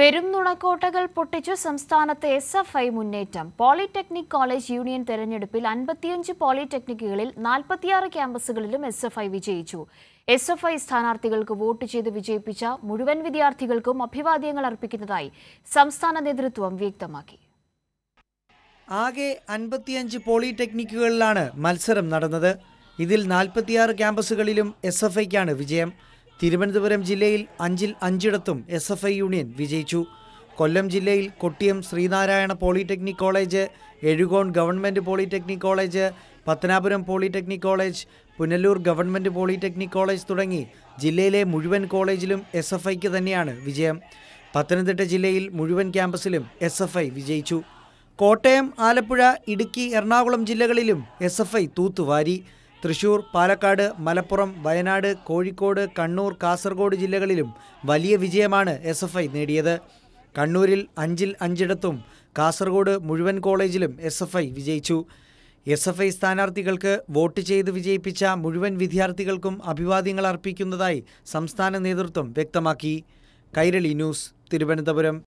പെരും നുണക്കോട്ടകൾ പൊട്ടിച്ചു സംസ്ഥാനത്ത് എസ് എഫ് ഐ മുന്നേറ്റം പോളിടെക്നിക് കോളേജ് യൂണിയൻ തെരഞ്ഞെടുപ്പിൽ അൻപത്തിയഞ്ച് പോളിടെക്നിക്കുകളിൽ നാൽപ്പത്തിയാറ് ക്യാമ്പസുകളിലും എസ് എഫ് ഐ വിജയിച്ചു എസ് എഫ് ഐ സ്ഥാനാർത്ഥികൾക്ക് വോട്ട് ചെയ്ത് വിജയിപ്പിച്ച മുഴുവൻ വിദ്യാർത്ഥികൾക്കും അഭിവാദ്യങ്ങൾ അർപ്പിക്കുന്നതായി സംസ്ഥാന നേതൃത്വം വ്യക്തമാക്കി ആകെ അൻപത്തിയഞ്ച് പോളിടെക്നിക്കുകളിലാണ് മത്സരം നടന്നത് ഇതിൽ നാൽപ്പത്തിയാറ് ക്യാമ്പസുകളിലും എസ് എഫ് ഐക്കാണ് വിജയം തിരുവനന്തപുരം ജില്ലയിൽ അഞ്ചിൽ അഞ്ചിടത്തും എസ് എഫ് ഐ യൂണിയൻ വിജയിച്ചു കൊല്ലം ജില്ലയിൽ Kottiyam Sreenarayana polytechnic college Ezhukone government polytechnic college Pathanapuram polytechnic college Punalur government polytechnic college തുടങ്ങി ജില്ലയിലെ മുഴുവൻ കോളേജിലും എസ് എഫ് ഐക്ക് തന്നെയാണ് വിജയം പത്തനംതിട്ട ജില്ലയിൽ മുഴുവൻ ക്യാമ്പസിലും എസ് എഫ് ഐ വിജയിച്ചു കോട്ടയം ആലപ്പുഴ ഇടുക്കി എറണാകുളം ജില്ലകളിലും എസ് എഫ് ഐ തൂത്തുവാരി തൃശൂർ പാലക്കാട് മലപ്പുറം വയനാട് കോഴിക്കോട് കണ്ണൂർ കാസർഗോഡ് ജില്ലകളിലും വലിയ വിജയമാണ് എസ് എഫ് ഐ നേടിയത് കണ്ണൂരിൽ അഞ്ചിൽ അഞ്ചിടത്തും കാസർഗോഡ് മുഴുവൻ കോളേജിലും എസ് എഫ് ഐ വിജയിച്ചു എസ് എഫ് ഐ സ്ഥാനാർത്ഥികൾക്ക് വോട്ട് ചെയ്ത് വിജയിപ്പിച്ച മുഴുവൻ വിദ്യാർത്ഥികൾക്കും അഭിവാദ്യങ്ങൾ അർപ്പിക്കുന്നതായി സംസ്ഥാന നേതൃത്വം വ്യക്തമാക്കി കൈരളി ന്യൂസ് തിരുവനന്തപുരം